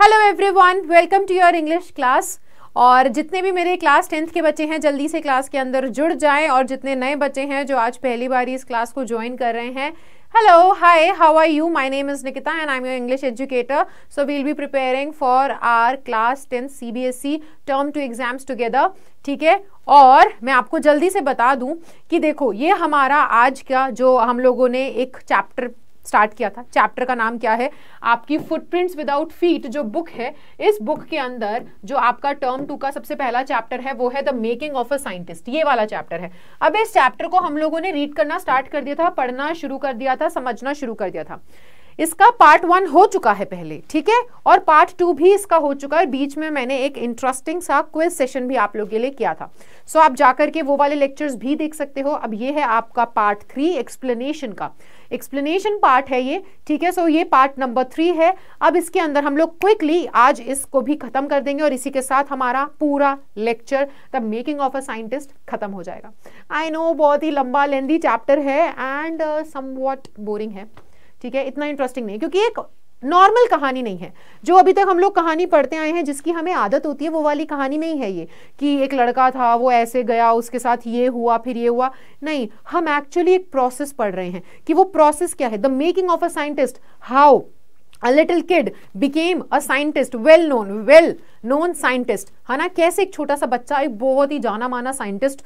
Hello everyone welcome to your English class और जितने भी मेरे क्लास टेंथ के बच्चे हैं जल्दी से क्लास के अंदर जुड़ जाएं और जितने नए बच्चे हैं जो आज पहली बार इस क्लास को ज्वाइन कर रहे हैं hello Hello, hi, how are you? My name is Nikita and I'm your English educator. So we'll be preparing for our class 10 CBSE term two exams together ठीक है और मैं आपको जल्दी से बता दूं कि देखो ये हमारा आज का जो हम लोगों ने एक चैप्टर स्टार्ट किया था चैप्टर का नाम क्या है आपकी फुटप्रिंट्स विदाउट फीट जो बुक है इस बुक के अंदर जो आपका टर्म टू का सबसे पहला चैप्टर है वो है the making of a scientist ये वाला चैप्टर है अब इस चैप्टर को हम लोगों ने रीड करना स्टार्ट कर दिया था पढ़ना शुरू कर दिया था समझना शुरू कर दिया था इसका पार्ट वन हो चुका है पहले ठीक है और पार्ट टू भी इसका हो चुका है बीच में मैंने एक इंटरेस्टिंग सा क्विज सेशन भी आप लोग के लिए किया था सो so, आप जाकर के वो वाले लेक्चर्स भी देख सकते हो अब ये है आपका पार्ट थ्री एक्सप्लेनेशन का एक्सप्लेनेशन पार्ट है ये ठीक है सो so, ये पार्ट नंबर थ्री है अब इसके अंदर हम लोग क्विकली आज इसको भी खत्म कर देंगे और इसी के साथ हमारा पूरा lecture the making of a scientist खत्म हो जाएगा आई नो बहुत ही लंबा लेंदी चैप्टर है एंड सम वॉट बोरिंग है ठीक है इतना इंटरेस्टिंग नहीं क्योंकि एक नॉर्मल कहानी नहीं है जो अभी तक हम लोग कहानी पढ़ते आए हैं जिसकी हमें आदत होती है वो वाली कहानी नहीं है ये कि एक लड़का था वो ऐसे गया उसके साथ ये हुआ फिर ये हुआ नहीं हम एक्चुअली एक प्रोसेस पढ़ रहे हैं कि वो प्रोसेस क्या है the making of a scientist how a little kid became a scientist well known well known scientist है ना कैसे एक छोटा सा बच्चा एक बहुत ही जाना माना साइंटिस्ट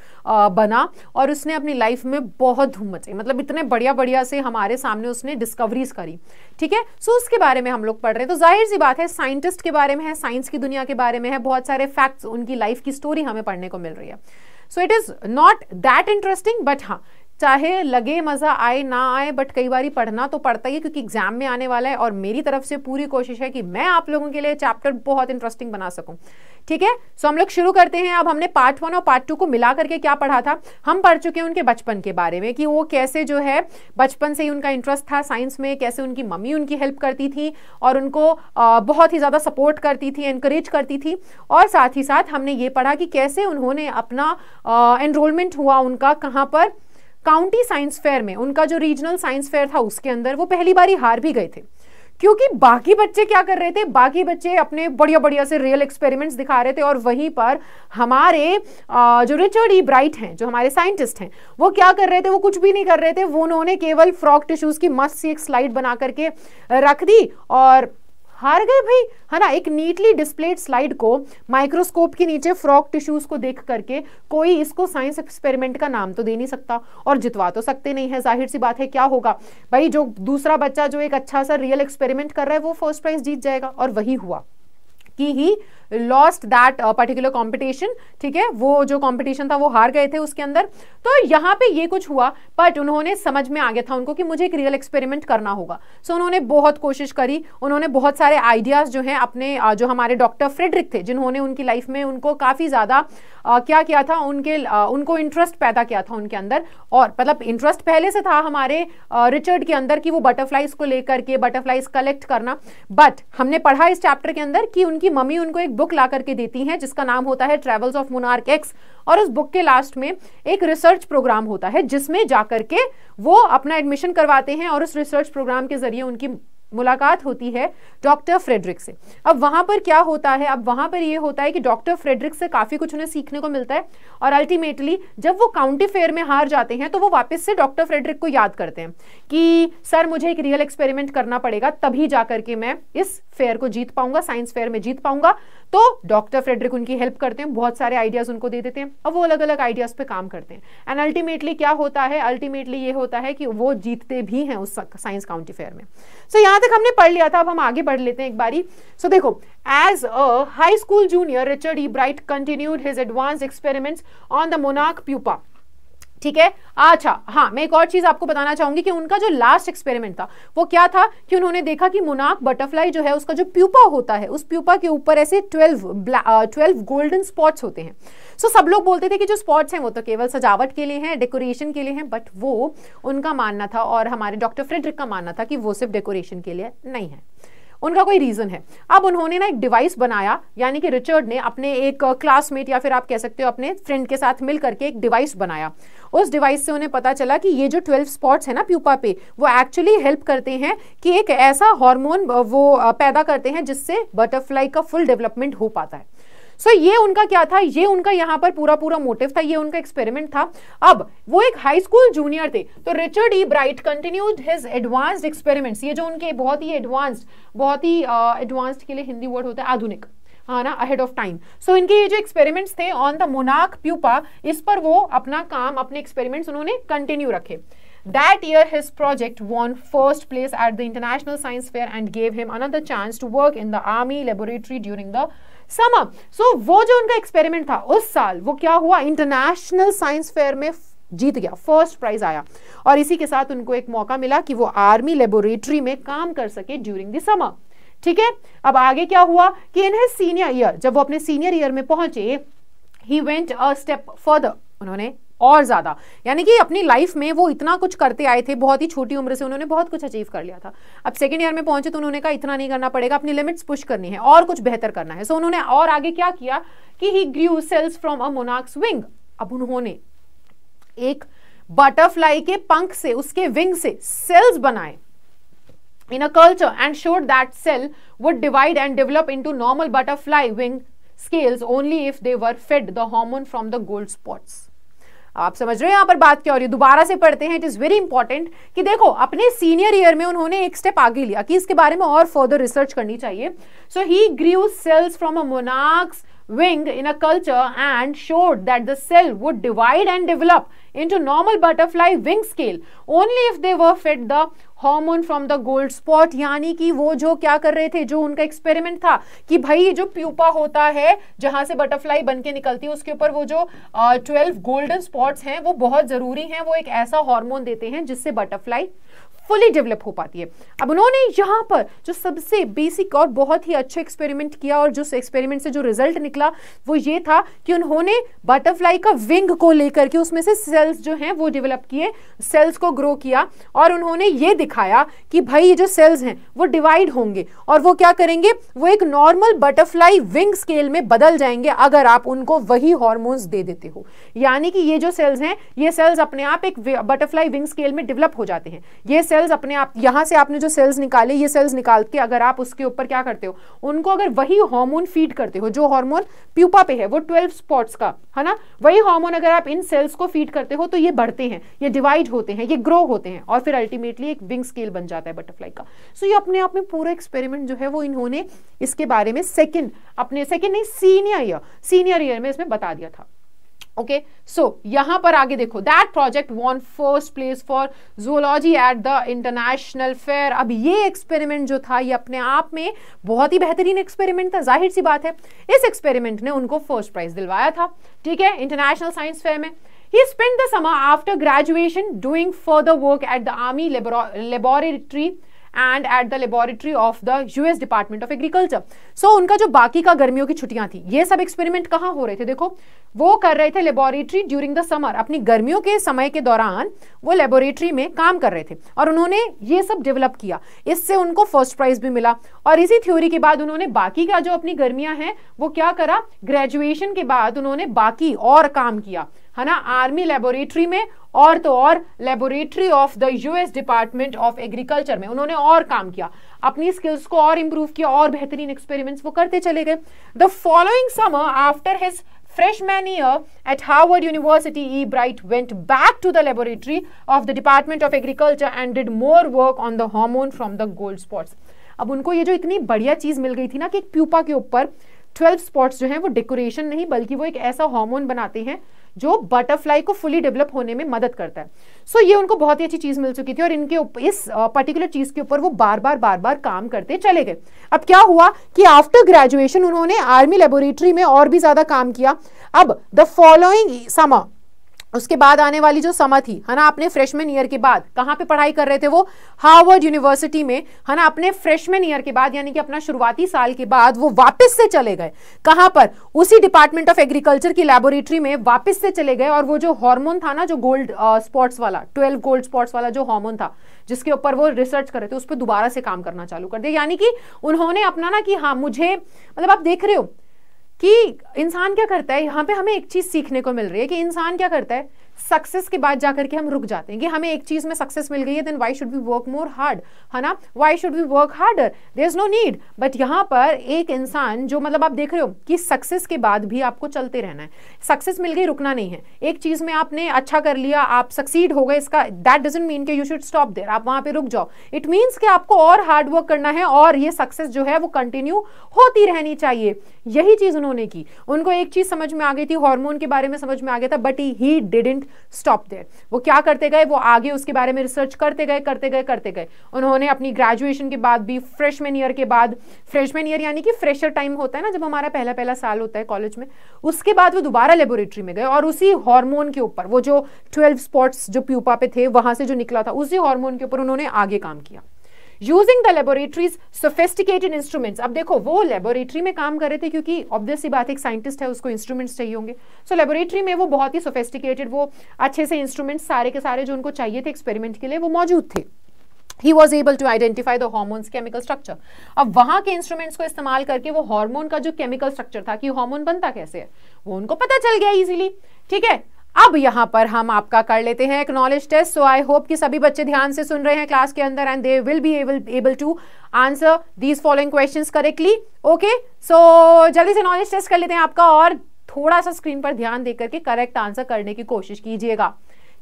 बना और उसने अपनी लाइफ में बहुत धूम मचाई मतलब इतने बढ़िया बढ़िया से हमारे सामने उसने डिस्कवरीज करी ठीक है सो उसके बारे में हम लोग पढ़ रहे हैं तो जाहिर सी बात है साइंटिस्ट के बारे में है साइंस की दुनिया के बारे में है बहुत सारे फैक्ट्स उनकी लाइफ की स्टोरी हमें पढ़ने को मिल रही है so it is not that interesting but हाँ चाहे लगे मज़ा आए ना आए बट कई बार पढ़ना तो पड़ता ही है क्योंकि एग्जाम में आने वाला है और मेरी तरफ से पूरी कोशिश है कि मैं आप लोगों के लिए चैप्टर बहुत इंटरेस्टिंग बना सकूं ठीक है सो हम लोग शुरू करते हैं अब हमने पार्ट वन और पार्ट टू को मिला करके क्या पढ़ा था हम पढ़ चुके हैं उनके बचपन के बारे में कि वो कैसे जो है बचपन से ही उनका इंटरेस्ट था साइंस में कैसे उनकी मम्मी उनकी हेल्प करती थी और उनको बहुत ही ज़्यादा सपोर्ट करती थी इनक्रेज करती थी और साथ ही साथ हमने ये पढ़ा कि कैसे उन्होंने अपना एनरोलमेंट हुआ उनका कहाँ पर काउंटी साइंस फेयर में उनका जो रीजनल साइंस फेयर था उसके अंदर वो पहली बार हार भी गए थे क्योंकि बाकी बच्चे क्या कर रहे थे बाकी बच्चे अपने बढ़िया बढ़िया से रियल एक्सपेरिमेंट्स दिखा रहे थे और वहीं पर हमारे जो रिचर्ड ई ब्राइट हैं जो हमारे साइंटिस्ट हैं वो क्या कर रहे थे वो कुछ भी नहीं कर रहे थे वो उन्होंने केवल फ्रॉक टिश्यूज की मस्त सी एक स्लाइड बना करके रख दी और हार गए भाई है ना एक नीटली डिस्प्लेड स्लाइड को माइक्रोस्कोप के नीचे फ्रॉक टिश्यूज को देख करके कोई इसको साइंस एक्सपेरिमेंट का नाम तो दे नहीं सकता और जितवा तो सकते नहीं है जाहिर सी बात है क्या होगा भाई जो दूसरा बच्चा जो एक अच्छा सा रियल एक्सपेरिमेंट कर रहा है वो फर्स्ट प्राइज जीत जाएगा और वही हुआ कि he lost that particular competition ठीक है वो जो कॉम्पिटिशन था वो हार गए थे उसके अंदर तो यहाँ पे ये कुछ हुआ बट उन्होंने समझ में आ गया था उनको कि मुझे एक रियल एक्सपेरिमेंट करना होगा सो so, उन्होंने बहुत कोशिश करी उन्होंने बहुत सारे आइडियाज़ जो हैं अपने जो हमारे डॉक्टर फ्रेडरिक थे जिन्होंने उनकी लाइफ में उनको काफ़ी ज़्यादा क्या किया था उनके उनको इंटरेस्ट पैदा किया था उनके अंदर और मतलब इंटरेस्ट पहले से था हमारे रिचर्ड के अंदर कि वो बटरफ्लाइज को लेकर के बटरफ्लाइज कलेक्ट करना बट हमने पढ़ा इस चैप्टर के अंदर कि उनकी मम्मी उनको एक बुक ला करके देती हैं जिसका नाम होता है ट्रेवल्स ऑफ मुनार्क एक्स और उस बुक के लास्ट में एक रिसर्च प्रोग्राम होता है जिसमें जाकर के वो अपना एडमिशन करवाते हैं और उस रिसर्च प्रोग्राम के जरिए उनकी मुलाकात होती है डॉक्टर फ्रेडरिक से अब वहाँ पर क्या होता है अब वहाँ पर ये होता है कि डॉक्टर फ्रेडरिक से काफ़ी कुछ उन्हें सीखने को मिलता है और अल्टीमेटली जब वो काउंटी फेयर में हार जाते हैं तो वो वापस से डॉक्टर फ्रेडरिक को याद करते हैं कि सर मुझे एक रियल एक्सपेरिमेंट करना पड़ेगा तभी जा करके मैं इस फेयर को जीत पाऊंगा साइंस फेयर में जीत पाऊंगा तो डॉक्टर फ्रेडरिक उनकी हेल्प करते हैं बहुत सारे आइडियाज़ उनको दे देते हैं अब वो अलग अलग आइडियाज़ पे काम करते हैं एंड अल्टीमेटली क्या होता है अल्टीमेटली ये होता है कि वो जीतते भी हैं उस साइंस काउंटी फेयर में सो so, यहाँ यहां तक हमने पढ़ लिया था अब हम आगे बढ़ लेते हैं एक बारी सो so, देखो as a high school junior Richard E Bright continued his advance experiments on the मोनाक प्यूपा ठीक है अच्छा हाँ मैं एक और चीज आपको बताना चाहूंगी कि उनका जो लास्ट एक्सपेरिमेंट था वो क्या था कि उन्होंने देखा कि मोनाक बटरफ्लाई जो है उसका जो प्यूपा होता है उस प्यूपा के ऊपर ऐसे ट्वेल्व ट्वेल्व गोल्डन स्पॉट्स होते हैं सो so, सब लोग बोलते थे कि जो स्पॉट्स हैं वो तो केवल सजावट के लिए हैं डेकोरेशन के लिए हैं बट वो उनका मानना था और हमारे डॉक्टर फ्रेडरिक का मानना था कि वो सिर्फ डेकोरेशन के लिए नहीं है उनका कोई रीज़न है अब उन्होंने ना एक डिवाइस बनाया यानी कि रिचर्ड ने अपने एक क्लासमेट या फिर आप कह सकते हो अपने फ्रेंड के साथ मिल करके एक डिवाइस बनाया उस डिवाइस से उन्हें पता चला कि ये जो ट्वेल्व स्पॉट्स है ना प्यूपा पे वो एक्चुअली हेल्प करते हैं कि एक ऐसा हार्मोन वो पैदा करते हैं जिससे बटरफ्लाई का फुल डेवलपमेंट हो पाता है सो ये उनका क्या था ये उनका यहाँ पर पूरा पूरा मोटिव था ये उनका एक्सपेरिमेंट था अब वो एक हाई स्कूल जूनियर थे तो Richard E Bright continued his advanced experiments ये जो उनके बहुत ही एडवांस्ड बहुत ही एडवांस्ड uh, के लिए हिंदी वर्ड होता है आधुनिक हाँ ना अहेड ऑफ टाइम सो इनके ये जो एक्सपेरिमेंट्स थे ऑन द मोनाक प्यूपा इस पर वो अपना काम अपने एक्सपेरिमेंट्स उन्होंने कंटिन्यू रखे That year, his project won first place at the International Science Fair and gave him another chance to work in the army laboratory during the summer. So, वो जो उनका experiment था उस साल वो क्या हुआ international science fair में जीत गया फर्स्ट प्राइज आया और इसी के साथ उनको एक मौका मिला कि वो आर्मी लेबोरेटरी में काम कर सके ड्यूरिंग द समर ठीक है अब आगे क्या हुआ कि इन्हें सीनियर ईयर जब वो अपने सीनियर ईयर में पहुंचे he went a step further उन्होंने और ज़्यादा यानी कि अपनी लाइफ में वो इतना कुछ करते आए थे बहुत ही छोटी उम्र से उन्होंने बहुत कुछ अचीव कर लिया था अब सेकेंड ईयर में पहुंचे तो उन्होंने कहा इतना नहीं करना पड़ेगा अपनी लिमिट्स पुश करनी है और कुछ बेहतर करना है सो उन्होंने और आगे क्या किया कि he grew cells from a monarch's wing अब उन्होंने एक बटरफ्लाई के पंख से उसके विंग से सेल्स बनाए in a culture and showed that cell would divide and develop into normal butterfly wing scales only if they were fed the hormone from the gold spots आप समझ रहे हो यहाँ पर बात क्या हो रही है दोबारा से पढ़ते हैं इट इज़ वेरी इंपॉर्टेंट कि देखो अपने सीनियर ईयर में उन्होंने एक स्टेप आगे लिया कि इसके बारे में और फर्दर रिसर्च करनी चाहिए so he grew cells from a monarch's wing in a culture and showed that the cell would divide and develop into normal butterfly wing scale only if they were fed the hormone from the gold spot यानी कि वो जो क्या कर रहे थे जो उनका एक्सपेरिमेंट था कि भाई जो प्यूपा होता है जहां से बटरफ्लाई बन के निकलती है उसके ऊपर वो जो ट्वेल्व गोल्डन स्पॉट्स हैं वो बहुत ज़रूरी हैं वो एक ऐसा हार्मोन देते हैं जिससे बटरफ्लाई फुली डेवलप हो पाती है अब उन्होंने यहाँ पर जो सबसे बेसिक और बहुत ही अच्छा एक्सपेरिमेंट किया और जो एक्सपेरिमेंट से जो रिजल्ट निकला वो ये था कि उन्होंने बटरफ्लाई का विंग को लेकर के उसमें से सेल्स जो हैं वो डेवलप किए सेल्स को ग्रो किया और उन्होंने ये दिखाया कि भाई ये जो सेल्स हैं वो डिवाइड होंगे और वो क्या करेंगे वो एक नॉर्मल बटरफ्लाई विंग स्केल में बदल जाएंगे अगर आप उनको वही हॉर्मोन्स दे देते हो यानी कि ये जो सेल्स हैं ये सेल्स अपने आप एक बटरफ्लाई विंग स्केल में डेवलप हो जाते हैं ये सेल्स सेल्स अपने आप यहां से आपने जो सेल्स निकाले ये सेल्स निकाल के अगर आप उसके ऊपर क्या करते हो उनको अगर वही हार्मोन फीड करते हो जो हार्मोन प्यूपा पे है वो ट्वेल्व स्पॉट्स का है ना वही हार्मोन अगर आप इन सेल्स को फीड करते हो तो ये बढ़ते हैं ये डिवाइड होते हैं ये ग्रो होते हैं और फिर अल्टीमेटली एक विंग स्केल बन जाता है बटरफ्लाई का सो ये अपने आप में पूरा एक्सपेरिमेंट जो है वो इन्होंने इसके बारे में सेकेंड अपने सेकेंड नहीं सीनियर ईयर सीनियर ईयर में इसमें बता दिया था ओके सो यहां पर आगे देखो that project won first place for zoology at the international fair अब ये एक्सपेरिमेंट जो था ये अपने आप में बहुत ही बेहतरीन एक्सपेरिमेंट था जाहिर सी बात है इस एक्सपेरिमेंट ने उनको फर्स्ट प्राइज दिलवाया था ठीक है इंटरनेशनल साइंस फेयर में He spent the summer after graduation doing further work at the Army Labor Laboratory and at the laboratory of the US department of agriculture so उनका जो बाकी का गर्मियों की छुट्टियां थी ये सब एक्सपेरिमेंट कहाँ हो रहे थे देखो वो कर रहे थे लेबोरेटरी ड्यूरिंग द समर अपनी गर्मियों के समय के दौरान वो लेबोरेटरी में काम कर रहे थे और उन्होंने ये सब डेवलप किया इससे उनको फर्स्ट प्राइज भी मिला और इसी थ्योरी के बाद उन्होंने बाकी का जो अपनी गर्मियां हैं वो क्या करा ग्रेजुएशन के बाद उन्होंने बाकी और काम किया है ना आर्मी लेबोरेटरी में और तो और laboratory of the US department of agriculture में उन्होंने और काम किया अपनी स्किल्स को और इम्प्रूव किया और बेहतरीन एक्सपेरिमेंट्स वो करते चले गए the following summer after his freshman year at Harvard University E Bright went back to the laboratory of the department of agriculture and did more work on the hormone from the gold spots अब उनको ये जो इतनी बढ़िया चीज़ मिल गई थी ना कि एक प्यूपा के ऊपर 12 स्पॉट्स जो हैं वो डेकोरेशन नहीं बल्कि वो एक ऐसा हार्मोन बनाते हैं जो बटरफ्लाई को फुली डेवलप होने में मदद करता है सो so, ये उनको बहुत ही अच्छी चीज़ मिल चुकी थी और इनके इस पर्टिकुलर चीज़ के ऊपर वो बार बार बार बार काम करते चले गए अब क्या हुआ कि आफ्टर ग्रेजुएशन उन्होंने आर्मी लेबोरेटरी में और भी ज़्यादा काम किया अब द फॉलोइंग समर उसके बाद आने वाली जो समा थी है ना अपने फ्रेशमैन ईयर के बाद कहाँ पे पढ़ाई कर रहे थे वो हार्वर्ड यूनिवर्सिटी में है ना अपने फ्रेशमैन ईयर के बाद यानी कि अपना शुरुआती साल के बाद वो वापस से चले गए कहाँ पर उसी डिपार्टमेंट ऑफ एग्रीकल्चर की लेबोरेटरी में वापस से चले गए और वो जो हॉर्मोन था ना जो गोल्ड स्पॉट्स वाला ट्वेल्व गोल्ड स्पॉट्स वाला जो हॉर्मोन था जिसके ऊपर वो रिसर्च कर रहे थे उस पर दोबारा से काम करना चालू कर दिया यानी कि उन्होंने अपना ना कि हाँ मुझे मतलब आप देख रहे हो कि इंसान क्या करता है यहाँ पे हमें एक चीज़ सीखने को मिल रही है कि इंसान क्या करता है सक्सेस के बाद जाकर के हम रुक जाते हैं कि हमें एक चीज में सक्सेस मिल गई है then why should we work more hard है ना why should we work harder there is no need but यहां पर एक इंसान जो मतलब आप देख रहे हो कि सक्सेस के बाद भी आपको चलते रहना है सक्सेस मिल गई रुकना नहीं है एक चीज में आपने अच्छा कर लिया आप सक्सीड हो गए इसका दैट डजेंट मीन के यू शुड स्टॉप देर आप वहां पर रुक जाओ इट मीन्स कि आपको और हार्ड वर्क करना है और ये सक्सेस जो है वो कंटिन्यू होती रहनी चाहिए यही चीज उन्होंने की उनको एक चीज समझ में आ गई थी हॉर्मोन के बारे में समझ में आ गया था but he didn't stop there वो क्या करते गए वो आगे उसके बारे में रिसर्च करते गए करते गए करते गए उन्होंने अपनी ग्रेजुएशन के बाद भी फ्रेशमैन ईयर के बाद फ्रेशमैन ईयर यानी कि फ्रेशर टाइम होता है ना जब हमारा पहला पहला साल होता है कॉलेज में उसके बाद वो दोबारा लेबोरेटरी में गए और उसी हॉर्मोन के ऊपर वो जो ट्वेल्व स्पॉट्स जो प्यूपा पे थे वहां से जो निकला था उसी हॉर्मोन के ऊपर उन्होंने आगे काम किया using the laboratory's sophisticated instruments अब देखो वो लेबोरेटरी में काम कर रहे थे क्योंकि ऑब्वियसली बात एक साइंटिस्ट है उसको इंस्ट्रूमेंट्स चाहिए होंगे सो so, लेबोरेटरी में वो बहुत ही सोफेस्टिकेटेड वो अच्छे से इंस्ट्रूमेंट्स सारे के सारे जो उनको चाहिए थे एक्सपेरिमेंट के लिए वो मौजूद थे he was able to identify the hormone's chemical structure अब वहां के इंस्ट्रूमेंट्स को इस्तेमाल करके वो हार्मोन का जो केमिकल स्ट्रक्चर था कि हार्मोन बनता कैसे है वो उनको पता चल गया इजिली ठीक है अब यहां पर हम आपका कर लेते हैं acknowledge test so I hope कि सभी बच्चे ध्यान से सुन रहे हैं क्लास के अंदर and they will be able able to answer these following questions correctly okay so जल्दी से नॉलेज टेस्ट कर लेते हैं आपका और थोड़ा सा स्क्रीन पर ध्यान देकर के करेक्ट आंसर करने की कोशिश कीजिएगा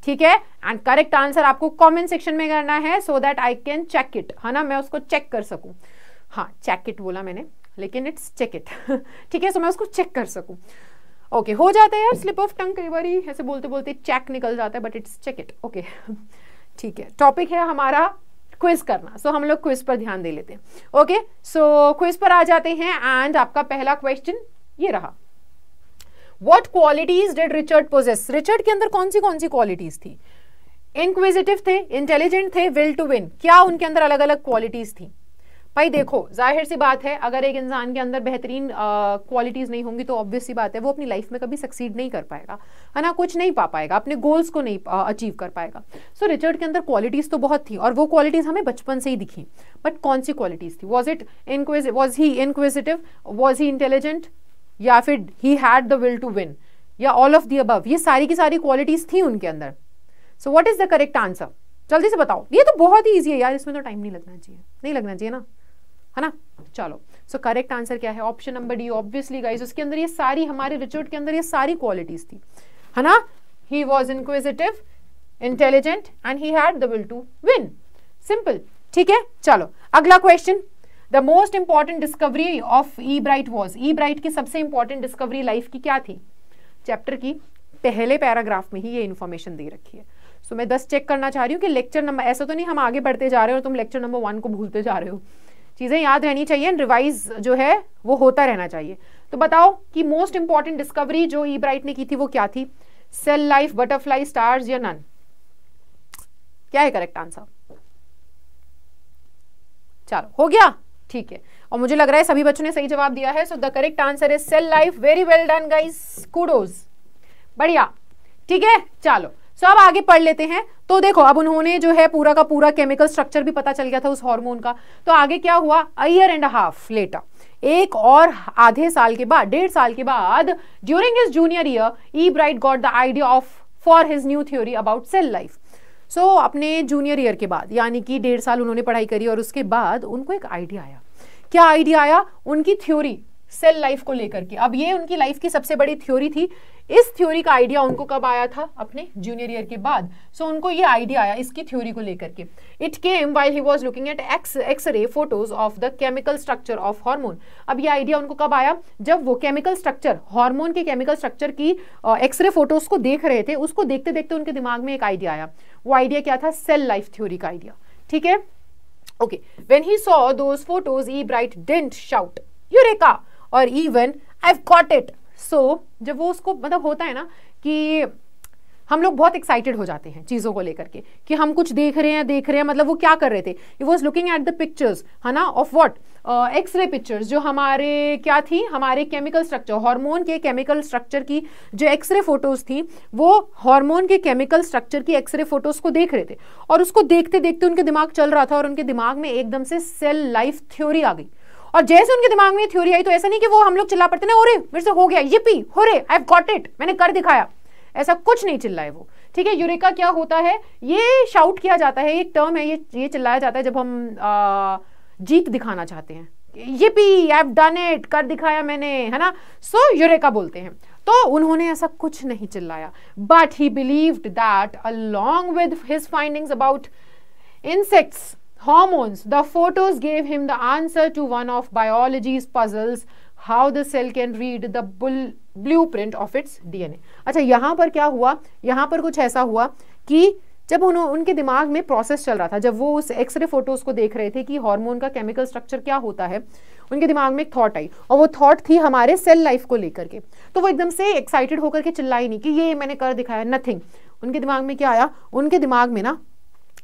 ठीक है एंड करेक्ट आंसर आपको कमेंट सेक्शन में करना है so that I can check it है ना मैं उसको चेक कर सकूं हाँ चेक इट बोला मैंने लेकिन इट्स चेक इट ठीक है सो मैं उसको चेक कर सकूं ओके हो जाता है यार स्लिप ऑफ टंग कई बार ऐसे बोलते बोलते चेक निकल जाता है but it's check it okay ठीक है टॉपिक है हमारा क्विज करना सो so, हम लोग क्विज पर ध्यान दे लेते हैं ओके सो क्विज पर आ जाते हैं एंड आपका पहला क्वेश्चन ये रहा what qualities did Richard possess Richard के अंदर कौन सी कौन सी क्वालिटीज थी इनक्विजिटिव थे इंटेलिजेंट थे विल टू विन क्या उनके अंदर अलग अलग क्वालिटीज थी भाई देखो जाहिर सी बात है अगर एक इंसान के अंदर बेहतरीन क्वालिटीज़ नहीं होंगी तो ऑब्वियस सी बात है वो अपनी लाइफ में कभी सक्सीड नहीं कर पाएगा है ना कुछ नहीं पा पाएगा अपने गोल्स को नहीं अचीव कर पाएगा सो so, रिचर्ड के अंदर क्वालिटीज़ तो बहुत थी और वो क्वालिटीज़ हमें बचपन से ही दिखी बट कौन सी क्वालिटीज़ थी was it inquis was he inquisitive was he intelligent या फिर he had the will to win या ऑल ऑफ दी अबव ये सारी की सारी क्वालिटीज़ थी उनके अंदर so what is the correct answer जल्दी से बताओ ये तो बहुत ही ईजी है यार इसमें तो टाइम नहीं लगना चाहिए नहीं लगना चाहिए ना है ना चलो सो करेक्ट आंसर क्या है option number D obviously guys उसके अंदर ये सारी हमारे रिचर्ड के अंदर ये सारी क्वालिटीज थी है ना he was inquisitive intelligent and he had the will to win simple ठीक है चलो अगला question the most important discovery of E Bright was E Bright की सबसे इंपॉर्टेंट डिस्कवरी लाइफ की क्या थी चैप्टर की पहले पैराग्राफ में ही ये इन्फॉर्मेशन दे रखी है सो so, मैं दस चेक करना चाह रही हूँ कि लेक्चर नंबर ऐसा तो नहीं हम आगे बढ़ते जा रहे हो तुम लेक्चर नंबर वन को भूलते जा रहे हो चीज़ें याद रहनी चाहिए एंड रिवाइज जो है वो होता रहना चाहिए तो बताओ कि मोस्ट इंपॉर्टेंट डिस्कवरी जो ई e. ब्राइट ने की थी वो क्या थी सेल लाइफ बटरफ्लाई स्टार्स या नन क्या है करेक्ट आंसर चलो हो गया ठीक है और मुझे लग रहा है सभी बच्चों ने सही जवाब दिया है so the correct answer is cell life very well done guys kudos बढ़िया ठीक है चलो सो अब आगे पढ़ लेते हैं तो देखो अब उन्होंने जो है पूरा का पूरा केमिकल स्ट्रक्चर भी पता चल गया था उस हार्मोन का तो आगे क्या हुआ ईयर एंड हाफ लेटर एक और आधे साल के बाद डेढ़ साल के बाद during his junior year E Bright got the idea of for his new theory about cell life so अपने जूनियर ईयर के बाद यानी कि डेढ़ साल उन्होंने पढ़ाई करी और उसके बाद उनको एक आइडिया आया क्या आइडिया आया उनकी थ्योरी सेल लाइफ को लेकर के अब ये उनकी लाइफ की सबसे बड़ी थ्योरी थी इस थ्योरी का आइडिया उनको कब आया था अपने जूनियर ईयर के बाद सो so, उनको ये आइडिया आया इसकी थ्योरी को लेकर के it came while he was looking at x x-ray photos of the chemical structure of hormone अब ये आइडिया उनको कब आया जब वो केमिकल स्ट्रक्चर हार्मोन के केमिकल स्ट्रक्चर की एक्सरे फोटोज को देख रहे थे उसको देखते देखते उनके दिमाग में एक आइडिया आया वो आइडिया क्या था सेल लाइफ थ्योरी का आइडिया ठीक है okay when he saw those photos E Bright didn't shout eureka और even I have caught it so जब वो उसको मतलब होता है ना कि हम लोग बहुत एक्साइटेड हो जाते हैं चीज़ों को लेकर के कि हम कुछ देख रहे हैं देख रहे हैं मतलब वो क्या कर रहे थे he was looking at the pictures है ना ऑफ वॉट एक्सरे पिक्चर्स जो हमारे क्या थी हमारे केमिकल स्ट्रक्चर हार्मोन के केमिकल स्ट्रक्चर की जो एक्सरे फोटोज थी वो हार्मोन के केमिकल स्ट्रक्चर की एक्सरे फोटोज को देख रहे थे और उसको देखते देखते उनके दिमाग चल रहा था और उनके दिमाग में एकदम से सेल लाइफ थ्योरी आ गई और जैसे उनके दिमाग में थ्योरी आई तो ऐसा नहीं कि वो हम लोग चिल्ला पड़ते ना हो रे मेरे से हो गया ये पी हो रे आई गॉट इट मैंने कर दिखाया ऐसा कुछ नहीं चिल्लाए वो ठीक है यूरेका क्या होता है ये शाउट किया जाता है एक टर्म है ये ये चिल्लाया जाता है जब हम जीत दिखाना चाहते हैं ये पी आई हैव डन इट कर दिखाया मैंने है ना सो so, यूरेका बोलते हैं तो उन्होंने ऐसा कुछ नहीं चिल्लाया but he believed that along with his findings about insects Hormones. The photos gave him the answer to one of biology's puzzles how the cell can read the blueprint of its DNA. अच्छा यहाँ पर क्या हुआ यहाँ पर कुछ ऐसा हुआ कि जब उन्होंने उनके दिमाग में प्रोसेस चल रहा था जब वो उस एक्सरे फोटोज को देख रहे थे कि हार्मोन का केमिकल स्ट्रक्चर क्या होता है उनके दिमाग में एक थॉट आई और वो थॉट थी हमारे सेल लाइफ को लेकर के तो वो एकदम से एक्साइटेड होकर के चिल्लाई नहीं कि ये मैंने कर दिखाया नथिंग उनके दिमाग में क्या आया उनके दिमाग में ना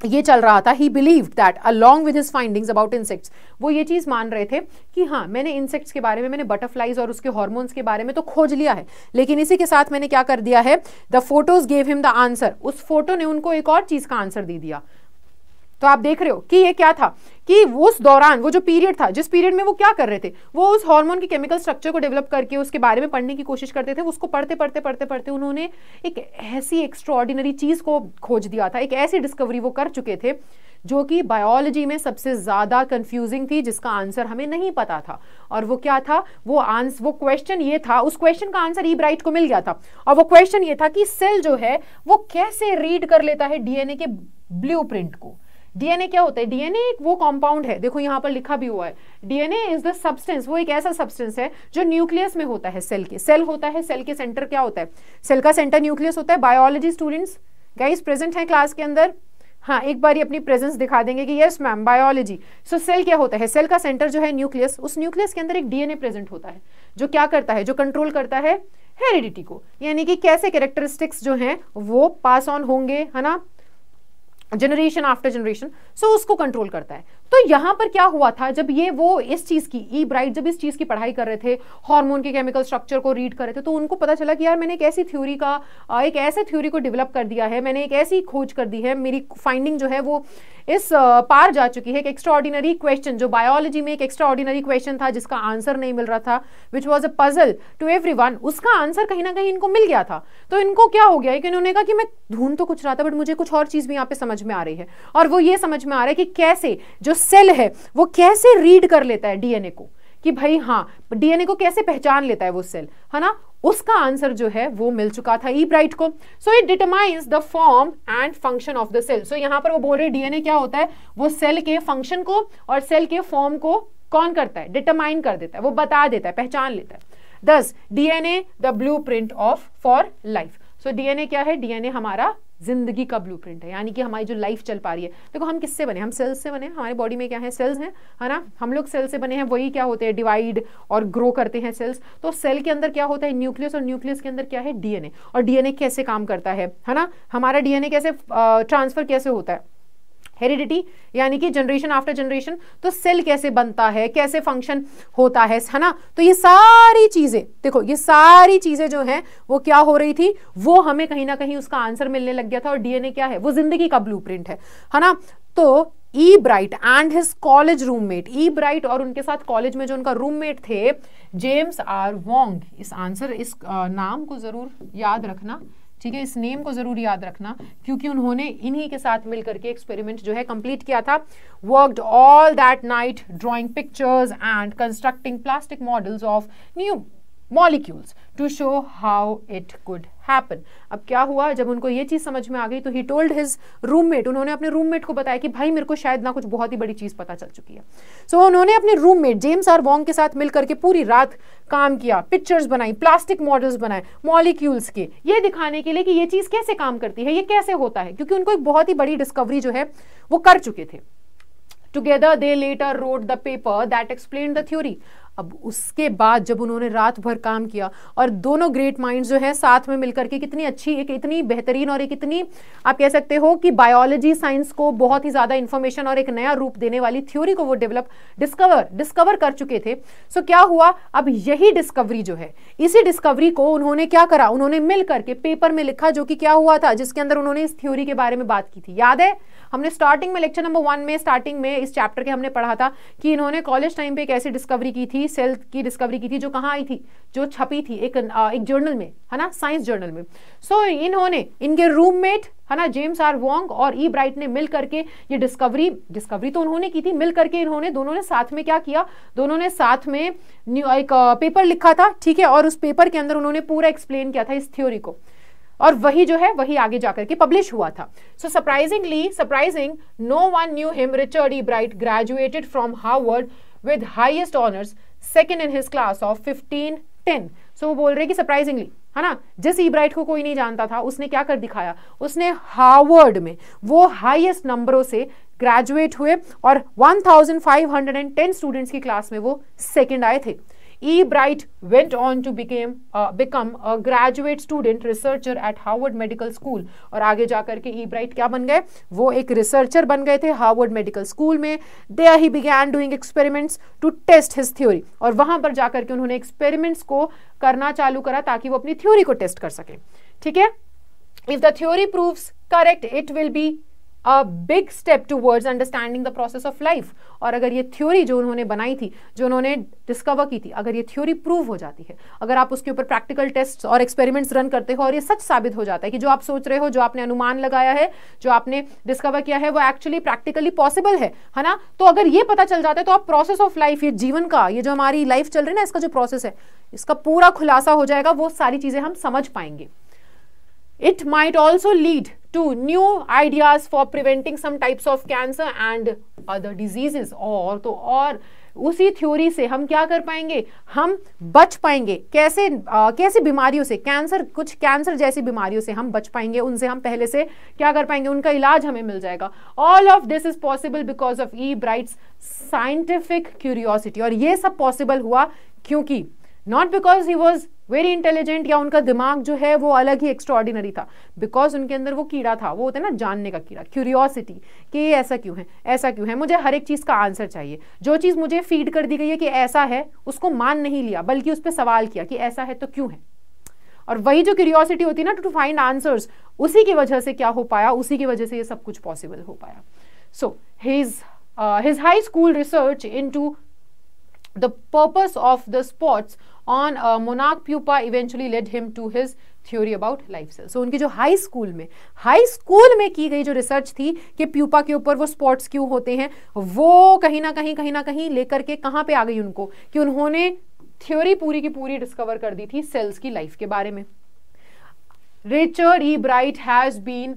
ये चल रहा था he believe that along with his findings about insects वो ये चीज़ मान रहे थे कि हाँ मैंने इंसेक्ट्स के बारे में मैंने बटरफ्लाइज और उसके हॉर्मोन्स के बारे में तो खोज लिया है लेकिन इसी के साथ मैंने क्या कर दिया है the photos gave him the answer उस फोटो ने उनको एक और चीज़ का आंसर दे दिया तो आप देख रहे हो कि ये क्या था कि वो उस दौरान वो जो पीरियड था जिस पीरियड में वो क्या कर रहे थे वो उस हार्मोन के केमिकल स्ट्रक्चर को डेवलप करके उसके बारे में पढ़ने की कोशिश करते थे उसको पढ़ते पढ़ते पढ़ते पढ़ते उन्होंने एक ऐसी एक्स्ट्रॉर्डिनरी चीज़ को खोज दिया था एक ऐसी डिस्कवरी वो कर चुके थे जो कि बायोलॉजी में सबसे ज़्यादा कंफ्यूजिंग थी जिसका आंसर हमें नहीं पता था और वो क्या था वो आंस वो क्वेश्चन ये था उस क्वेश्चन का आंसर ई ब्राइट को मिल गया था और वो क्वेश्चन ये था कि सेल जो है वो कैसे रीड कर लेता है डीएनए के ब्लूप्रिंट को डीएनए क्या होता है डीएनए एक वो कॉम्पाउंड है देखो यहाँ पर लिखा भी हुआ है डीएनए इज द सब्सटेंस वो एक ऐसा सब्सटेंस है जो न्यूक्लियस में होता है सेल के सेल होता है सेल के सेंटर क्या होता है सेल का सेंटर न्यूक्लियस होता है बायोलॉजी स्टूडेंट्स गाइस प्रेजेंट हैं क्लास के अंदर हाँ एक बार ही अपनी प्रेजेंस दिखा देंगे कि yes ma'am biology so cell क्या होता है सेल का सेंटर जो है न्यूक्लियस उस न्यूक्लियस के अंदर एक डीएनए प्रेजेंट होता है जो क्या करता है जो कंट्रोल करता है हेरिडिटी को यानी कि कैसे कैरेक्टरिस्टिक्स जो हैं वो पास ऑन होंगे है ना जनरेशन आफ्टर जनरेशन सो उसको कंट्रोल करता है तो यहां पर क्या हुआ था जब ये वो इस चीज़ की ई e ब्राइट जब इस चीज़ की पढ़ाई कर रहे थे हार्मोन के केमिकल स्ट्रक्चर को रीड कर रहे थे तो उनको पता चला कि यार मैंने एक ऐसी थ्योरी का एक ऐसे थ्योरी को डेवलप कर दिया है मैंने एक ऐसी खोज कर दी है मेरी फाइंडिंग जो है वो इस पार जा चुकी है एक एक्स्ट्राऑर्डिनरी क्वेश्चन जो बायोलॉजी में एक एक्स्ट्राऑर्डिनरी क्वेश्चन था जिसका आंसर नहीं मिल रहा था which was a puzzle to every उसका आंसर कहीं ना कहीं इनको मिल गया था तो इनको क्या हो गया कि इन्होंने कहा कि मैं ढूंढ तो कुछ रहा था बट मुझे कुछ और चीज़ भी यहाँ पे समझ में आ रही है और वो ये समझ में आ रहा है कि कैसे जो जो सेल है वो कैसे रीड कर लेता है डीएनए को कि भाई हाँ डीएनए को कैसे पहचान लेता है वो सेल है ना उसका आंसर जो है वो मिल चुका था ई ब्राइट को so it determines the form and function of the cell so यहां पर वो बोल रहे डीएनए क्या होता है वो सेल के फंक्शन को और सेल के फॉर्म को कौन करता है डिटरमाइन कर देता है वो बता देता है पहचान लेता है दस DNA the blueprint of for life so DNA क्या है डीएनए हमारा जिंदगी का ब्लू है यानी कि हमारी जो लाइफ चल पा रही है देखो हम किससे बने हम सेल्स से बने हमारे बॉडी में क्या है सेल्स हैं है ना हम लोग सेल से बने हैं वही क्या होते हैं डिवाइड और ग्रो करते हैं सेल्स तो सेल के अंदर क्या होता है न्यूक्लियस और न्यूक्लियस के अंदर क्या है डीएनए और डीएनए कैसे काम करता है है ना हमारा डीएनए कैसे ट्रांसफर कैसे होता है हेरिडिटी यानी कि जनरेशन आफ्टर जनरेशन तो सेल कैसे बनता है कैसे फंक्शन होता है है ना तो ये सारी चीजें देखो ये सारी चीजें जो हैं वो क्या हो रही थी वो हमें कहीं ना कहीं उसका आंसर मिलने लग गया था और डीएनए क्या है वो जिंदगी का ब्लू है है ना तो E Bright and his college roommate E Bright और उनके साथ कॉलेज में जो उनका रूममेट थे जेम्स आर वोंग इस आंसर इस नाम को जरूर याद रखना ठीक है इस नेम को ज़रूर याद रखना क्योंकि उन्होंने इन्हीं के साथ मिलकर के एक्सपेरिमेंट जो है कंप्लीट किया था worked all that night drawing pictures and constructing plastic models of new molecules to show how it could happen अब क्या हुआ जब उनको ये चीज़ समझ में आ गई तो ही टोल्ड हिज रूममेट उन्होंने अपने रूममेट को बताया कि भाई मेरे को शायद ना कुछ बहुत ही बड़ी चीज़ पता चल चुकी है सो so, उन्होंने अपने रूममेट जेम्स आर वॉन्ग के साथ मिलकर के पूरी रात काम किया पिक्चर्स बनाई प्लास्टिक मॉडल्स बनाए मॉलिक्यूल्स के ये दिखाने के लिए कि ये चीज़ कैसे काम करती है ये कैसे होता है क्योंकि उनको एक बहुत ही बड़ी डिस्कवरी जो है वो कर चुके थे together they later wrote the paper that explain the theory अब उसके बाद जब उन्होंने रात भर काम किया और दोनों ग्रेट माइंड्स जो है साथ में मिलकर के कितनी अच्छी एक इतनी बेहतरीन और एक इतनी आप कह सकते हो कि बायोलॉजी साइंस को बहुत ही ज़्यादा इन्फॉर्मेशन और एक नया रूप देने वाली थ्योरी को वो डेवलप डिस्कवर डिस्कवर कर चुके थे सो so, क्या हुआ अब यही डिस्कवरी जो है इसी डिस्कवरी को उन्होंने क्या करा उन्होंने मिल करके पेपर में लिखा जो कि क्या हुआ था जिसके अंदर उन्होंने इस थ्योरी के बारे में बात की थी याद है हमने स्टार्टिंग में लेक्चर नंबर वन में स्टार्टिंग में इस चैप्टर के हमने पढ़ा था कि इन्होंने कॉलेज टाइम पे एक ऐसी डिस्कवरी की थी सेल की डिस्कवरी की थी जो कहाँ आई थी जो छपी थी एक एक जर्नल में है ना साइंस जर्नल में सो so, इन्होंने इनके रूममेट है ना जेम्स आर वोंग और ई e. ब्राइट ने मिल करके ये डिस्कवरी डिस्कवरी तो उन्होंने की थी मिल करके इन्होंने दोनों ने साथ में क्या किया दोनों ने साथ में एक पेपर लिखा था ठीक है और उस पेपर के अंदर उन्होंने पूरा एक्सप्लेन किया था इस थ्योरी को और वही जो है वही आगे जाकर के पब्लिश हुआ था so surprisingly surprising no one knew him Richard E Bright graduated from Harvard with highest honours second in his class of fifteen ten so वो बोल रहे कि सरप्राइजिंगली है ना जिस ईब्राइट e. को कोई नहीं जानता था उसने क्या कर दिखाया उसने हार्वर्ड में वो हाईएस्ट नंबरों से ग्रेजुएट हुए और 1510 स्टूडेंट्स की क्लास में वो सेकंड आए थे Ebright went on to became, uh, become a graduate student researcher at Harvard Medical School और आगे जाकर के Ebright क्या बन गए वो एक researcher बन गए थे हार्वर्ड Medical School में दे ही began doing experiments to test his theory और वहां पर जाकर के उन्होंने experiments को करना चालू करा ताकि वो अपनी theory को test कर सकें ठीक है If the theory proves correct it will be a big step towards understanding the process of life और अगर ये थ्योरी जो उन्होंने बनाई थी जो उन्होंने डिस्कवर की थी अगर ये थ्योरी प्रूव हो जाती है अगर आप उसके ऊपर प्रैक्टिकल टेस्ट और एक्सपेरिमेंट्स रन करते हो और ये सच साबित हो जाता है कि जो आप सोच रहे हो जो आपने अनुमान लगाया है जो आपने डिस्कवर किया है वो एक्चुअली प्रैक्टिकली पॉसिबल है है ना तो अगर ये पता चल जाता है तो आप प्रोसेस ऑफ लाइफ ये जीवन का ये जो हमारी लाइफ चल रही है ना इसका जो प्रोसेस है इसका पूरा खुलासा हो जाएगा वो सारी चीज़ें हम समझ पाएंगे It might also lead to new ideas for preventing some types of cancer and other diseases और तो और उसी थ्योरी से हम क्या कर पाएंगे हम बच पाएंगे कैसे आ, कैसे बीमारियों से कैंसर कुछ कैंसर जैसी बीमारियों से हम बच पाएंगे उनसे हम पहले से क्या कर पाएंगे उनका इलाज हमें मिल जाएगा all of this is possible because of E Bright's scientific curiosity और ये सब पॉसिबल हुआ क्योंकि not because he was very intelligent या उनका दिमाग जो है वो अलग ही एक्स्ट्रॉर्डिनरी था बिकॉज उनके अंदर वो कीड़ा था वो होता है ना जानने का कीड़ा क्यूरियोसिटी कि ये ऐसा क्यों है ऐसा क्यों है मुझे हर एक चीज़ का आंसर चाहिए जो चीज़ मुझे फीड कर दी गई है कि ऐसा है उसको मान नहीं लिया बल्कि उस पर सवाल किया कि ऐसा है तो क्यों है और वही जो क्यूरियोसिटी होती है ना टू फाइंड आंसर्स उसी की वजह से क्या हो पाया उसी की वजह से ये सब कुछ पॉसिबल हो पाया so his his high school research into the purpose of the spots on uh, Monarch Pupa eventually led him to his theory about life cells so उनकी जो हाई स्कूल में हाई स्कूल में की गई जो research थी कि pupa के ऊपर वो स्पॉट्स क्यों होते हैं वो कहीं ना कहीं कहीं ना कहीं लेकर के कहाँ पे आ गई उनको कि उन्होंने थ्योरी पूरी की पूरी डिस्कवर कर दी थी सेल्स की लाइफ के बारे में Richard E Bright has been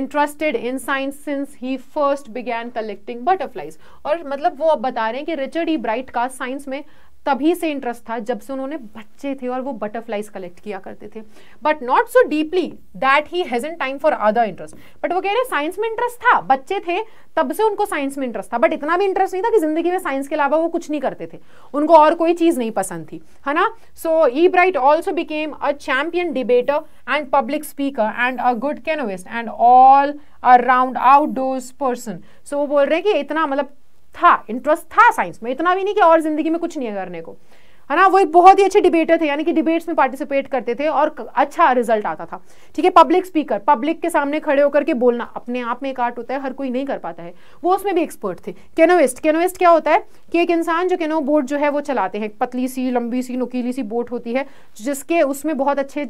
interested in science since he first began collecting butterflies और मतलब वो अब बता रहे हैं कि रिचर्ड ई ब्राइट का साइंस में तभी से इंटरेस्ट था जब से उन्होंने बच्चे थे और वो बटरफ्लाइज कलेक्ट किया करते थे but not so deeply that he has an time for other interest but वो कह रहे साइंस में इंटरेस्ट था बच्चे थे तब से उनको साइंस में इंटरेस्ट था बट इतना भी इंटरेस्ट नहीं था कि जिंदगी में साइंस के अलावा वो कुछ नहीं करते थे उनको और कोई चीज़ नहीं पसंद थी है ना so E Bright also became a champion debater and public speaker and a good canoeist and all around outdoors person so वो बोल रहे हैं कि इतना मतलब था इंटरेस्ट था साइंस में इतना भी नहीं कि और जिंदगी में कुछ नहीं है करने को है ना वो एक बहुत ही अच्छे डिबेटर थे यानी कि डिबेट्स में पार्टिसिपेट करते थे और अच्छा रिजल्ट आता था ठीक है पब्लिक स्पीकर पब्लिक के सामने खड़े होकर के बोलना अपने आप में एक आर्ट होता है हर कोई नहीं कर पाता है वो उसमें भी एक्सपर्ट थे केनोविस्ट केनोविस्ट क्या होता है कि एक इंसान जो केनो बोट जो है वो चलाते हैं पतली सी लंबी सी नुकीली सी बोट होती है जिसके उसमें बहुत अच्छे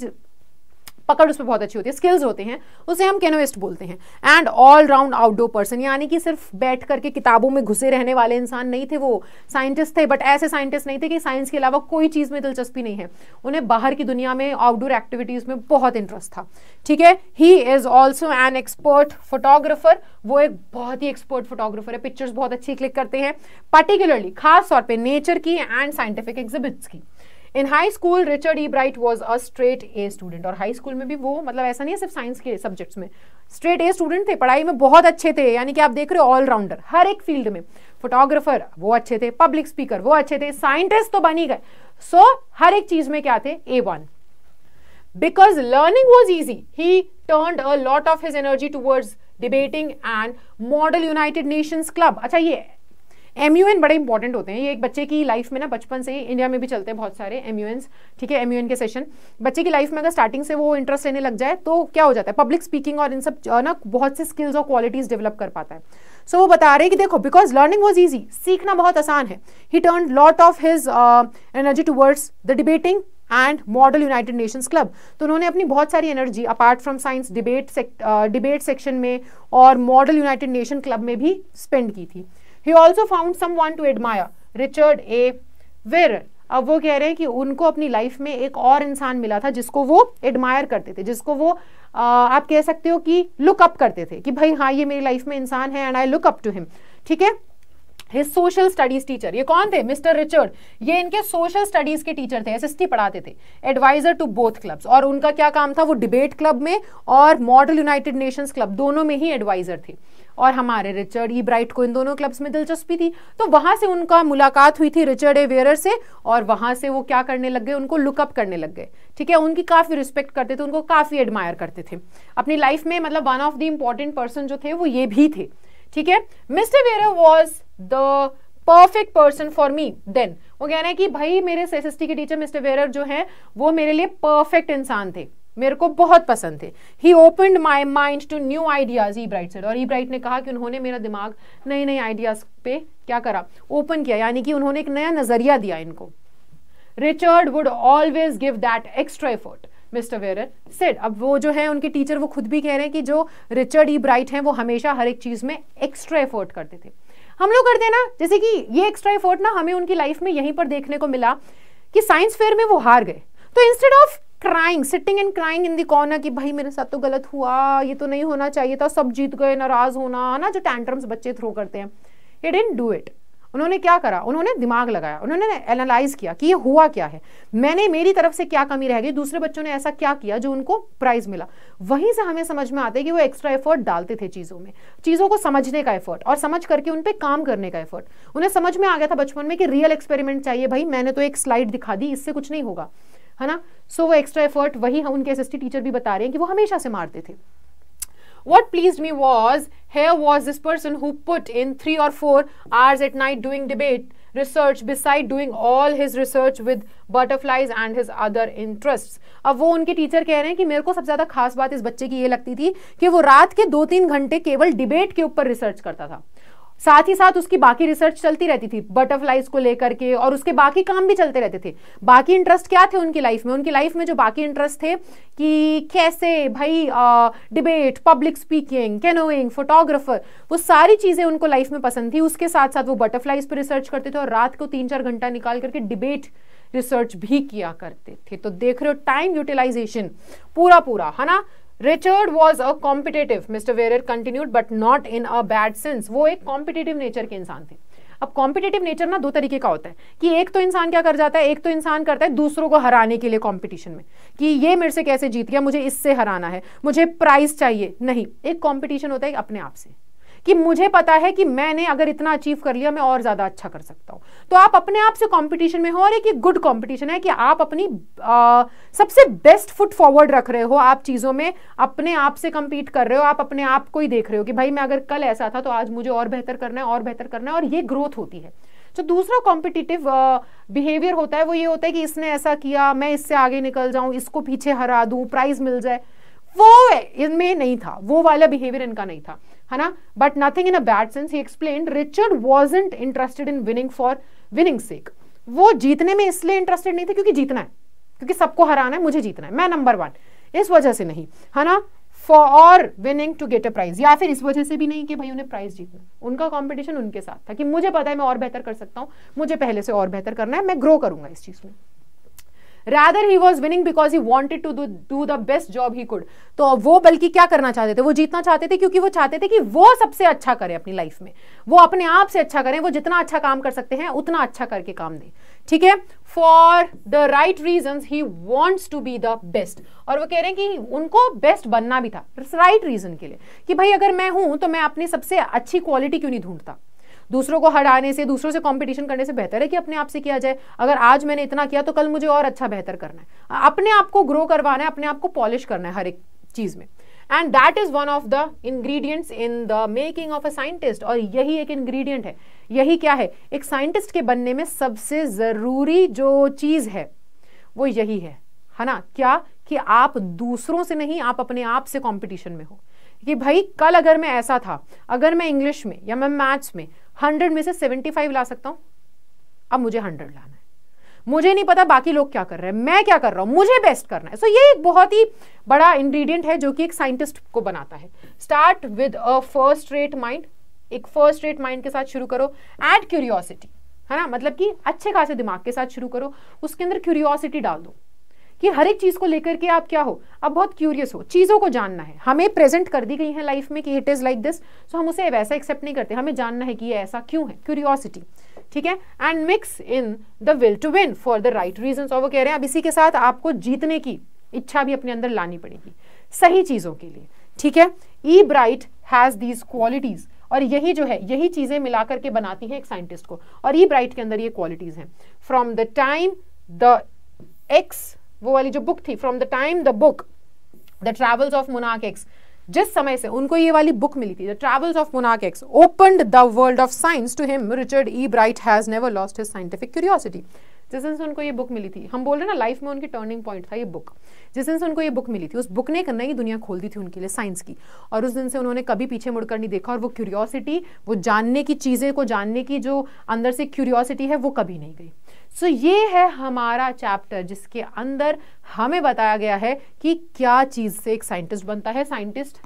पकड़ उसमें बहुत अच्छी होती है स्किल्स होते हैं उसे हम कैनोइस्ट बोलते हैं and all round outdoor person यानी कि सिर्फ बैठ करके किताबों में घुसे रहने वाले इंसान नहीं थे वो साइंटिस्ट थे बट ऐसे साइंटिस्ट नहीं थे कि साइंस के अलावा कोई चीज़ में दिलचस्पी नहीं है उन्हें बाहर की दुनिया में आउटडोर एक्टिविटीज़ में बहुत इंटरेस्ट था ठीक है he is also an expert photographer वो एक बहुत ही एक्सपर्ट फोटोग्राफर है पिक्चर्स बहुत अच्छी क्लिक करते हैं पर्टिकुलरली खास तौर पर नेचर की एंड साइंटिफिक एग्जिबिट्स की in high school Richard E Bright was a straight A student और हाई स्कूल में भी वो मतलब ऐसा नहीं है सिर्फ साइंस के सब्जेक्ट्स में स्ट्रेट ए स्टूडेंट थे पढ़ाई में बहुत अच्छे थे यानी कि आप देख रहे हो ऑलराउंडर हर एक फील्ड में फोटोग्राफर वो अच्छे थे पब्लिक स्पीकर वो अच्छे थे साइंटिस्ट तो बन ही गए सो so, हर एक चीज में क्या थे A one because learning was easy he turn a lot of his energy towards debating and model United nations club अच्छा ये एम यू एन बड़े इंपॉर्टेंट होते हैं ये एक बच्चे की लाइफ में ना बचपन से ही इंडिया में भी चलते हैं बहुत सारे एम यू ठीक है एम यू एन के सेशन बच्चे की लाइफ में अगर स्टार्टिंग से वो इंटरेस्ट लेने लग जाए तो क्या हो जाता है पब्लिक स्पीकिंग और इन सब ना बहुत से स्किल्स और क्वालिटीज डेवलप कर पाता है सो so, वो बता रहे कि देखो बिकॉज लर्निंग वॉज ईजी सीखना बहुत आसान है he turn lot of his energy towards the debating and model United Nations club तो उन्होंने अपनी बहुत सारी energy apart from science debate debate section में और मॉडल यूनाइटेड नेशन क्लब में भी स्पेंड की थी he also found someone to admire richard a ए अब वो कह रहे हैं कि उनको अपनी लाइफ में एक और इंसान मिला था जिसको वो एडमायर करते थे जिसको वो आ, आप कह सकते हो कि लुक अप करते थे कि भाई हाँ ये मेरी लाइफ में इंसान है and I look up to him ठीक है सोशल स्टडीज टीचर ये कौन थे मिस्टर रिचर्ड ये इनके सोशल स्टडीज के टीचर थे एसएसटी पढ़ाते थे एडवाइजर टू बोथ क्लब्स और उनका क्या काम था वो डिबेट क्लब में और मॉडल यूनाइटेड नेशंस क्लब दोनों में ही एडवाइजर थे और हमारे रिचर्ड ई ब्राइट को इन दोनों क्लब्स में दिलचस्पी थी तो वहां से उनका मुलाकात हुई थी रिचर्ड ए वेयर से और वहां से वो क्या करने लग गए उनको लुकअप करने लग गए ठीक है उनकी काफ़ी रिस्पेक्ट करते थे उनको काफ़ी एडमायर करते थे अपनी लाइफ में मतलब one of the important person जो थे वो ये भी थे ठीक है Mister Ware was the perfect person for me then वो कहना है कि भाई मेरे एस के टीचर मिस्टर वेरर जो हैं वो मेरे लिए परफेक्ट इंसान थे मेरे को बहुत पसंद थे he open my mind to new ideas E Bright said और ई ब्राइट ने कहा कि उन्होंने मेरा दिमाग नए नए आइडियाज पे क्या करा ओपन किया यानी कि उन्होंने एक नया नजरिया दिया इनको Richard would always give that extra effort Mister Werrer said अब वो जो है उनके टीचर वो खुद भी कह रहे हैं कि जो रिचर्ड ई ब्राइट हैं वो हमेशा हर एक चीज़ में एक्स्ट्रा एफर्ट करते थे हम लोग कर देना जैसे कि ये एक्स्ट्रा एफर्ट ना हमें उनकी लाइफ में यहीं पर देखने को मिला कि साइंस फेयर में वो हार गए तो instead of crying sitting and crying in the corner कि भाई मेरे साथ तो गलत हुआ ये तो नहीं होना चाहिए था सब जीत गए नाराज होना ना जो टैंट्रम्स बच्चे थ्रो करते हैं ये डेंट डू इट उन्होंने क्या करा उन्होंने दिमाग लगाया उन्होंने एनालाइज किया कि ये हुआ क्या है मैंने मेरी तरफ से क्या कमी रह गई दूसरे बच्चों ने ऐसा क्या किया जो उनको प्राइज मिला वहीं से हमें समझ में आता है कि वो एक्स्ट्रा एफर्ट डालते थे चीज़ों में चीज़ों को समझने का एफर्ट और समझ करके उन पर काम करने का एफर्ट उन्हें समझ में आ गया था बचपन में कि रियल एक्सपेरिमेंट चाहिए भाई मैंने तो एक स्लाइड दिखा दी इससे कुछ नहीं होगा है ना सो so, वो एक्स्ट्रा एफर्ट वही उनके एस टीचर भी बता रहे हैं कि वो हमेशा से मारते थे what pleased me was here was this person who put in 3 or 4 hours at night doing debate research beside doing all his research with butterflies and his other interests अब वो उनके टीचर कह रहे हैं कि मेरे को सबसे ज़्यादा खास बात इस बच्चे की ये लगती थी कि वो रात के दो तीन घंटे केवल डिबेट के ऊपर रिसर्च करता था साथ ही साथ उसकी बाकी रिसर्च चलती रहती थी बटरफ्लाइज को लेकर के और उसके बाकी काम भी चलते रहते थे बाकी इंटरेस्ट क्या थे उनकी लाइफ में उनकी लाइफ में जो बाकी इंटरेस्ट थे कि कैसे भाई debate public speaking canoeing photographer वो सारी चीज़ें उनको लाइफ में पसंद थी उसके साथ साथ वो बटरफ्लाइज पर रिसर्च करते थे और रात को तीन चार घंटा निकाल करके डिबेट रिसर्च भी किया करते थे तो देख रहे हो टाइम यूटिलाइजेशन पूरा पूरा है ना Richard was a competitive Mister Werrer continued but not in a bad sense वो एक कॉम्पिटेटिव नेचर के इंसान थे अब कॉम्पिटेटिव नेचर ना दो तरीके का होता है कि एक तो इंसान क्या कर जाता है एक तो इंसान करता है दूसरों को हराने के लिए कॉम्पिटिशन में कि ये मेरे से कैसे जीत गया मुझे इससे हराना है मुझे प्राइज चाहिए नहीं एक कॉम्पिटिशन होता है अपने आप से कि मुझे पता है कि मैंने अगर इतना अचीव कर लिया मैं और ज़्यादा अच्छा कर सकता हूं तो आप अपने आप से कॉम्पिटिशन में हो और एक गुड कॉम्पिटिशन है कि आप अपनी आ, सबसे बेस्ट फुट फॉरवर्ड रख रहे हो आप चीज़ों में अपने आप से कम्पीट कर रहे हो आप अपने आप को ही देख रहे हो कि भाई मैं अगर कल ऐसा था तो आज मुझे और बेहतर करना है और बेहतर करना है और ये ग्रोथ होती है जो दूसरा कॉम्पिटिटिव बिहेवियर होता है वो ये होता है कि इसने ऐसा किया मैं इससे आगे निकल जाऊं इसको पीछे हरा दूं प्राइज मिल जाए वो इनमें नहीं था वो वाला बिहेवियर इनका नहीं था है ना but nothing in a bad sense he explain Richard wasn't interested in winning for winning sake वो जीतने में इसलिए इंटरेस्टेड नहीं थे क्योंकि जीतना है क्योंकि सबको हराना है मुझे जीतना है मैं नंबर वन इस वजह से नहीं है ना for winning to get a prize या फिर इस वजह से भी नहीं कि भाई उन्हें प्राइज जीतना उनका कॉम्पिटिशन उनके साथ था कि मुझे पता है मैं और बेहतर कर सकता हूँ मुझे पहले से और बेहतर करना है मैं ग्रो करूंगा इस चीज़ में rather he was winning because he wanted to do the best job he could तो वो बल्कि क्या करना चाहते थे वो जीतना चाहते थे क्योंकि वो चाहते थे कि वो सबसे अच्छा करें अपनी लाइफ में वो अपने आप से अच्छा करें वो जितना अच्छा काम कर सकते हैं उतना अच्छा करके काम दें ठीक है for the right reason he wants to be the best और वो कह रहे हैं कि उनको बेस्ट बनना भी था राइट right रीजन के लिए कि भाई अगर मैं हूं तो मैं अपनी सबसे अच्छी क्वालिटी क्यों नहीं ढूंढता दूसरों को हराने से दूसरों से कॉम्पिटिशन करने से बेहतर है कि अपने आप से किया जाए अगर आज मैंने इतना किया तो कल मुझे और अच्छा बेहतर करना है अपने आप को ग्रो करवाना है अपने आप को पॉलिश करना है हर एक चीज़ में and that is one of the ingredients in the making of a scientist और यही एक इंग्रीडियंट है यही क्या है एक साइंटिस्ट के बनने में सबसे ज़रूरी जो चीज़ है वो यही है है ना क्या कि आप दूसरों से नहीं आप अपने आप से कंपटीशन में हो कि भाई कल अगर मैं ऐसा था अगर मैं इंग्लिश में या मैं मैथ्स में हंड्रेड में से सेवेंटी फाइव ला सकता हूं अब मुझे हंड्रेड लाना है मुझे नहीं पता बाकी लोग क्या कर रहे हैं मैं क्या कर रहा हूँ मुझे बेस्ट करना है सो so, ये एक बहुत ही बड़ा इंग्रेडिएंट है जो कि एक साइंटिस्ट को बनाता है start with a first rate mind एक फर्स्ट रेट माइंड के साथ शुरू करो एड क्यूरियोसिटी है ना मतलब कि अच्छे खासे दिमाग के साथ शुरू करो उसके अंदर क्यूरियोसिटी डाल दो कि हर एक चीज़ को लेकर के आप क्या हो अब बहुत क्यूरियस हो चीज़ों को जानना है हमें प्रेजेंट कर दी गई है लाइफ में कि it is like this so हम उसे वैसा एक्सेप्ट नहीं करते हमें जानना है कि ये ऐसा क्यों है क्यूरियोसिटी ठीक है and mix in the will to win for the right reason और वो कह रहे हैं अब इसी के साथ आपको जीतने की इच्छा भी अपने अंदर लानी पड़ेगी सही चीज़ों के लिए ठीक है E Bright has these qualities और यही जो है यही चीज़ें मिलाकर के बनाती हैं एक साइंटिस्ट को और ई ब्राइट के अंदर ये क्वालिटीज़ हैं from the time the X वो वाली जो बुक थी from the time the book the travels of X जिस समय से उनको ये वाली बुक मिली थी the travels of X open the world of science to him Richard E Bright has never lost his scientific curiosity जिस दिन से उनको ये बुक मिली थी हम बोल रहे ना लाइफ में उनकी टर्निंग पॉइंट था ये बुक जिस दिन से उनको ये बुक मिली थी उस बुक ने एक नई दुनिया खोल दी थी उनके लिए साइंस की और उस दिन से उन्होंने कभी पीछे मुड़कर नहीं देखा और वो क्यूरियोसिटी वो जानने की चीज़ें को जानने की जो अंदर से क्यूरियोसिटी है वो कभी नहीं गई सो so, ये है हमारा चैप्टर जिसके अंदर हमें बताया गया है कि क्या चीज़ से एक साइंटिस्ट बनता है साइंटिस्ट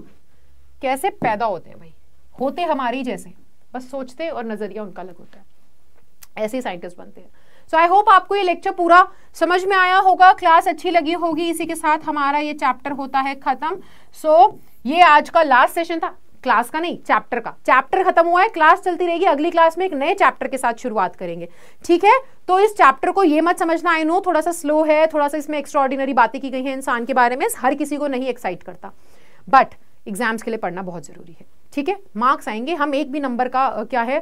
कैसे पैदा होते हैं भाई होते हमारी जैसे बस सोचते और नज़रिया उनका अलग होता है ऐसे ही साइंटिस्ट बनते हैं सो आई होप आपको ये लेक्चर पूरा समझ में आया होगा क्लास अच्छी लगी होगी इसी के साथ हमारा ये चैप्टर होता है ख़त्म सो so, ये आज का लास्ट सेशन था क्लास का नहीं चैप्टर का चैप्टर खत्म हुआ है क्लास चलती रहेगी अगली क्लास में एक नए चैप्टर के साथ शुरुआत करेंगे ठीक है तो इस चैप्टर को ये मत समझना आई नो थोड़ा सा स्लो है थोड़ा सा इसमें एक्स्ट्रॉर्डिनरी बातें की गई हैं इंसान के बारे में हर किसी को नहीं एक्साइट करता बट एग्जाम्स के लिए पढ़ना बहुत ज़रूरी है ठीक है मार्क्स आएंगे हम एक भी नंबर का क्या है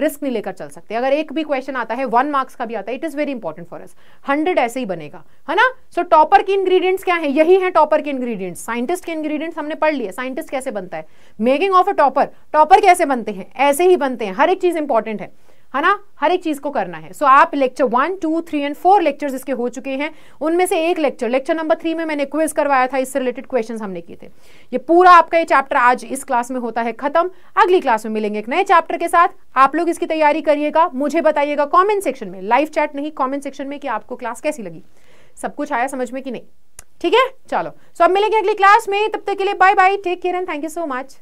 रिस्क नहीं लेकर चल सकते अगर एक भी क्वेश्चन आता है वन मार्क्स का भी आता है it is very important for us hundred ऐसे ही बनेगा है ना सो so, टॉपर की इंग्रीडियंट्स क्या है यही है टॉपर के इंग्रीडियंट्स साइंटिस्ट के इंग्रीडियंट्स हमने पढ़ लिए साइंटिस्ट कैसे बनता है making of a topper topper कैसे बनते हैं ऐसे ही बनते हैं हर एक चीज़ इंपॉर्टेंट है है ना हर एक चीज को करना है सो so, आप lecture one two three and four lecture इसके हो चुके हैं उनमें से एक लेक्चर लेक्चर नंबर थ्री में मैंने क्विज करवाया था इससे रिलेटेड क्वेश्चन हमने किए थे ये पूरा आपका ये चैप्टर आज इस क्लास में होता है खत्म अगली क्लास में मिलेंगे एक नए चैप्टर के साथ आप लोग इसकी तैयारी करिएगा मुझे बताइएगा कॉमेंट सेक्शन में लाइव चैट नहीं कॉमेंट सेक्शन में कि आपको क्लास कैसी लगी सब कुछ आया समझ में कि नहीं ठीक है चलो सो so, अब मिलेंगे अगली क्लास में तब तक के लिए bye bye take care and thank you so much